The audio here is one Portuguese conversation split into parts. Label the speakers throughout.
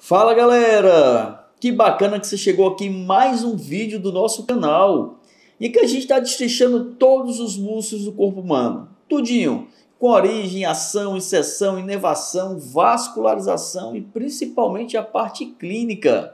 Speaker 1: Fala galera! Que bacana que você chegou aqui em mais um vídeo do nosso canal e que a gente está destrichando todos os músculos do corpo humano, tudinho, com origem, ação, inserção, inervação, vascularização e principalmente a parte clínica.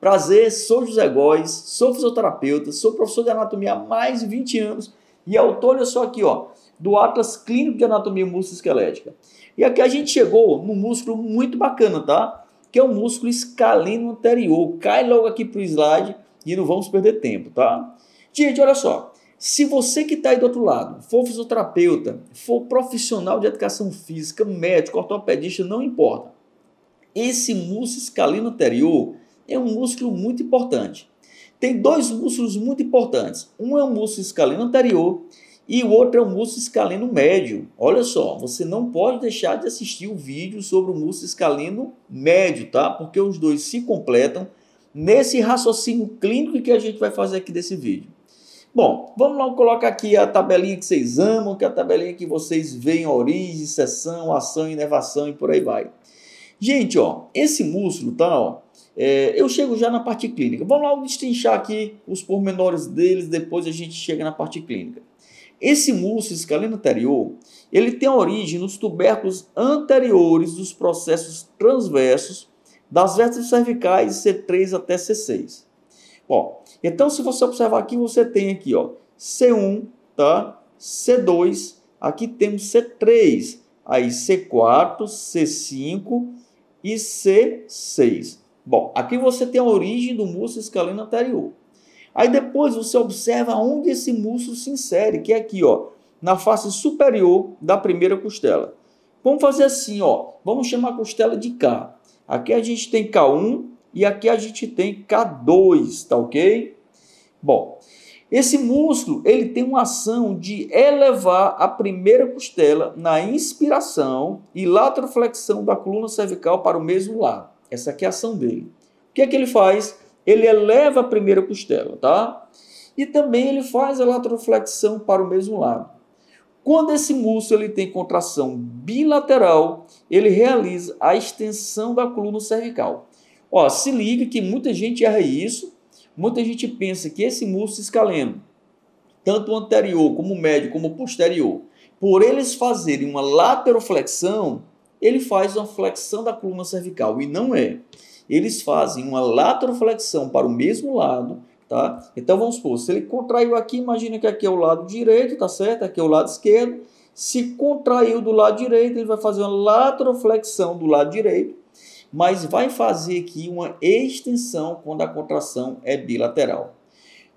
Speaker 1: Prazer, sou José Góes, sou fisioterapeuta, sou professor de anatomia há mais de 20 anos e autor, olha só aqui, ó, do Atlas Clínico de Anatomia Músculo Esquelética. E aqui a gente chegou num músculo muito bacana, tá? que é o músculo escaleno anterior. Cai logo aqui para o slide e não vamos perder tempo, tá? Gente, olha só. Se você que está aí do outro lado for fisioterapeuta, for profissional de educação física, médico, ortopedista, não importa. Esse músculo escaleno anterior é um músculo muito importante. Tem dois músculos muito importantes. Um é o músculo escaleno anterior e o outro é o músculo escaleno médio. Olha só, você não pode deixar de assistir o vídeo sobre o músculo escaleno médio, tá? Porque os dois se completam nesse raciocínio clínico que a gente vai fazer aqui desse vídeo. Bom, vamos lá colocar aqui a tabelinha que vocês amam, que é a tabelinha que vocês veem origem, seção, ação, inervação e por aí vai. Gente, ó, esse músculo, tá, ó, é, eu chego já na parte clínica. Vamos lá, destrinchar aqui os pormenores deles, depois a gente chega na parte clínica. Esse músculo escaleno anterior, ele tem origem nos tubérculos anteriores dos processos transversos das vértebras cervicais C3 até C6. Bom, então se você observar aqui, você tem aqui, ó, C1, tá? C2, aqui temos C3, aí C4, C5 e C6. Bom, aqui você tem a origem do músculo escaleno anterior. Aí depois você observa onde esse músculo se insere, que é aqui, ó, na face superior da primeira costela. Vamos fazer assim, ó, vamos chamar a costela de K. Aqui a gente tem K1 e aqui a gente tem K2, tá ok? Bom, esse músculo, ele tem uma ação de elevar a primeira costela na inspiração e lateroflexão da coluna cervical para o mesmo lado. Essa aqui é a ação dele. O que é que ele faz? Ele eleva a primeira costela, tá? E também ele faz a lateroflexão para o mesmo lado. Quando esse músculo ele tem contração bilateral, ele realiza a extensão da coluna cervical. Ó, se liga que muita gente erra isso, muita gente pensa que esse músculo escaleno, tanto o anterior como o médio como o posterior, por eles fazerem uma lateroflexão, ele faz uma flexão da coluna cervical e não é eles fazem uma latroflexão para o mesmo lado, tá? Então vamos supor, se ele contraiu aqui, imagina que aqui é o lado direito, tá certo? Aqui é o lado esquerdo. Se contraiu do lado direito, ele vai fazer uma latroflexão do lado direito, mas vai fazer aqui uma extensão quando a contração é bilateral.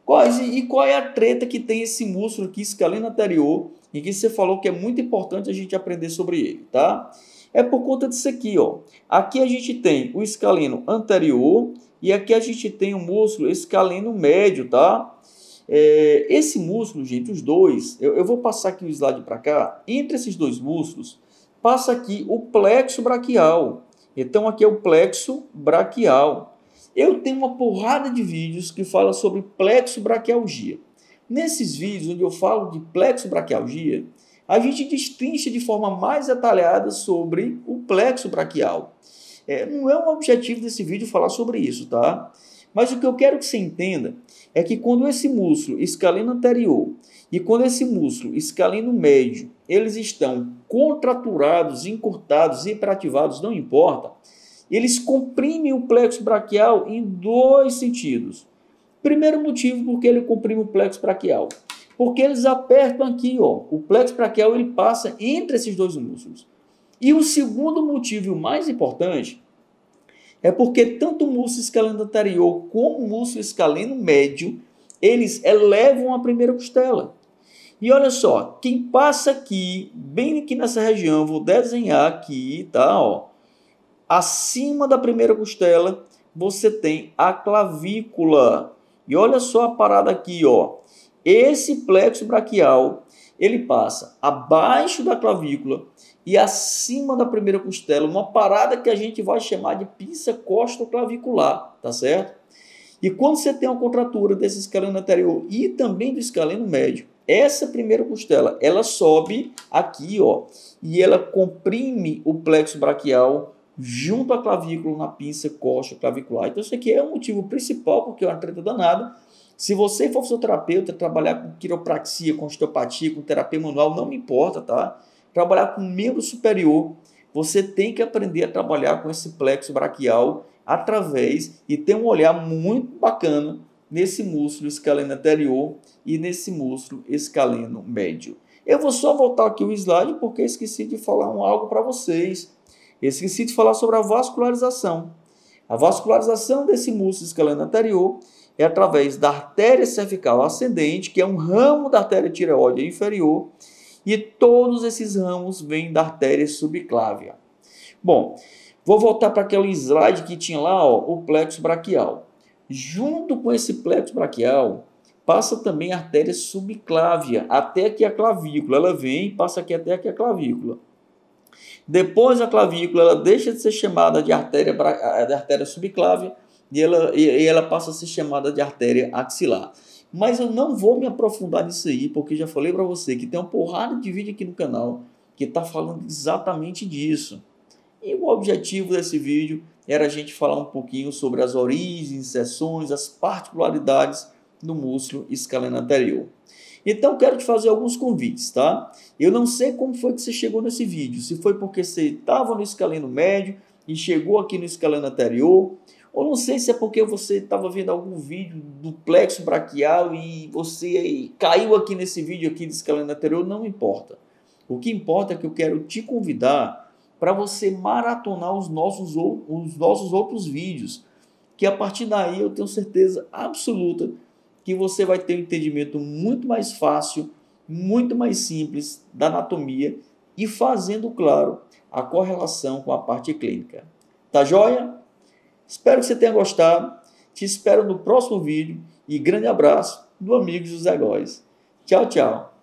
Speaker 1: Quais, e qual é a treta que tem esse músculo aqui, escaleno anterior, em que você falou que é muito importante a gente aprender sobre ele, tá? É por conta disso aqui, ó. Aqui a gente tem o escaleno anterior e aqui a gente tem o músculo escaleno médio, tá? É, esse músculo, gente, os dois, eu, eu vou passar aqui o slide para cá. Entre esses dois músculos, passa aqui o plexo braquial. Então aqui é o plexo braquial. Eu tenho uma porrada de vídeos que fala sobre plexo braquialgia. Nesses vídeos onde eu falo de plexo braquialgia, a gente destrincha de forma mais detalhada sobre o plexo braquial. É, não é um objetivo desse vídeo falar sobre isso, tá? Mas o que eu quero que você entenda é que quando esse músculo escaleno anterior e quando esse músculo escaleno médio, eles estão contraturados, encurtados, hiperativados, não importa, eles comprimem o plexo braquial em dois sentidos. Primeiro motivo porque ele comprime o plexo braquial. Porque eles apertam aqui, ó, o plexo é braquial ele passa entre esses dois músculos. E o segundo motivo, o mais importante, é porque tanto o músculo escaleno anterior como o músculo escaleno médio, eles elevam a primeira costela. E olha só, quem passa aqui, bem aqui nessa região, vou desenhar aqui, tá, ó, acima da primeira costela, você tem a clavícula. E olha só a parada aqui, ó. Esse plexo braquial, ele passa abaixo da clavícula e acima da primeira costela, uma parada que a gente vai chamar de pinça costoclavicular, tá certo? E quando você tem uma contratura desse escaleno anterior e também do escaleno médio, essa primeira costela, ela sobe aqui, ó, e ela comprime o plexo braquial junto à clavícula na pinça costoclavicular. clavicular. Então isso aqui é o motivo principal porque é uma treta danada, se você for fisioterapeuta, trabalhar com quiropraxia, com osteopatia, com terapia manual, não me importa, tá? Trabalhar com membro superior, você tem que aprender a trabalhar com esse plexo braquial através e ter um olhar muito bacana nesse músculo escaleno anterior e nesse músculo escaleno médio. Eu vou só voltar aqui o slide porque esqueci de falar um algo para vocês. Esqueci de falar sobre a vascularização. A vascularização desse músculo escaleno anterior é através da artéria cervical ascendente, que é um ramo da artéria tireoide inferior, e todos esses ramos vêm da artéria subclávia. Bom, vou voltar para aquele slide que tinha lá, ó, o plexo braquial. Junto com esse plexo braquial, passa também a artéria subclávia, até aqui a clavícula. Ela vem e passa aqui até aqui a clavícula. Depois a clavícula, ela deixa de ser chamada de artéria, eh, de artéria subclávia e ela, e ela passa a ser chamada de artéria axilar. Mas eu não vou me aprofundar nisso aí, porque já falei para você que tem uma porrada de vídeo aqui no canal que está falando exatamente disso. E o objetivo desse vídeo era a gente falar um pouquinho sobre as origens, seções, as particularidades do músculo escaleno anterior. Então, quero te fazer alguns convites, tá? Eu não sei como foi que você chegou nesse vídeo, se foi porque você estava no escaleno médio e chegou aqui no escaleno anterior, ou não sei se é porque você estava vendo algum vídeo do plexo braquial e você caiu aqui nesse vídeo aqui de escaleno anterior, não importa. O que importa é que eu quero te convidar para você maratonar os nossos, os nossos outros vídeos, que a partir daí eu tenho certeza absoluta que você vai ter um entendimento muito mais fácil, muito mais simples da anatomia e fazendo, claro, a correlação com a parte clínica. Tá joia? Espero que você tenha gostado. Te espero no próximo vídeo e grande abraço do amigo José Góes. Tchau, tchau.